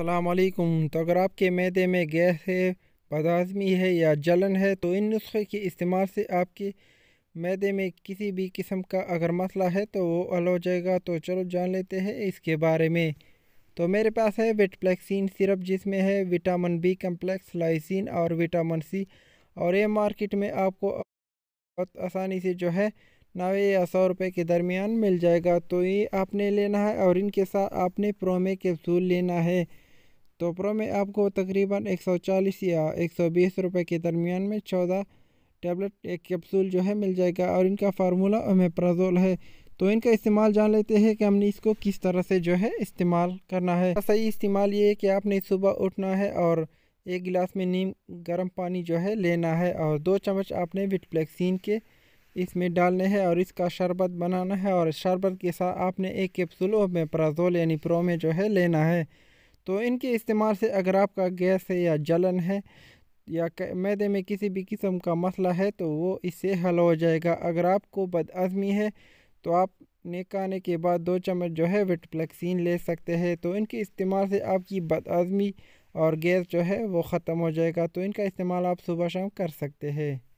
अल्लाम तो अगर आपके मैदे में गैस है बदाजमी है या जलन है तो इन नुस्खे के इस्तेमाल से आपके मैदे में किसी भी किस्म का अगर मसला है तो वो हल हो जाएगा तो चलो जान लेते हैं इसके बारे में तो मेरे पास है विटप्लेक्सिन सिरप जिसमें है विटामिन बी कम्प्लेक्स लाइसिन और विटामिन सी और ये मार्केट में आपको बहुत आसानी से जो है नवे या सौ रुपये के दरमियान मिल जाएगा तो ये आपने लेना है और इनके साथ आपने प्रोमे कैप्सूल लेना है तो प्रोमे आपको तकरीबन 140 या 120 रुपए के दरमियान में 14 टैबलेट एक कैप्सूल जो है मिल जाएगा और इनका फार्मूला ओमेप्राजोल है तो इनका इस्तेमाल जान लेते हैं कि हमने इसको किस तरह से जो है इस्तेमाल करना है सही इस्तेमाल ये है कि आपने सुबह उठना है और एक गिलास में नीम गर्म पानी जो है लेना है और दो चम्मच आपने विटप्लेक्सिन के इसमें डालने हैं और इसका शरबत बनाना है और शरबत के साथ आपने एक कैप्सूल में प्राजोल यानी प्रो में जो है लेना है तो इनके इस्तेमाल से अगर आपका गैस है या जलन है या मैदे में किसी भी किस्म का मसला है तो वो इससे हल हो जाएगा अगर आपको बदआज़मी है तो आपने आने के बाद दो चम्मच जो है विटप्लेक्सिन ले सकते हैं तो इनके इस्तेमाल से आपकी बदआज़मी और गैस जो है वो ख़त्म हो जाएगा तो इनका इस्तेमाल आप सुबह शाम कर सकते हैं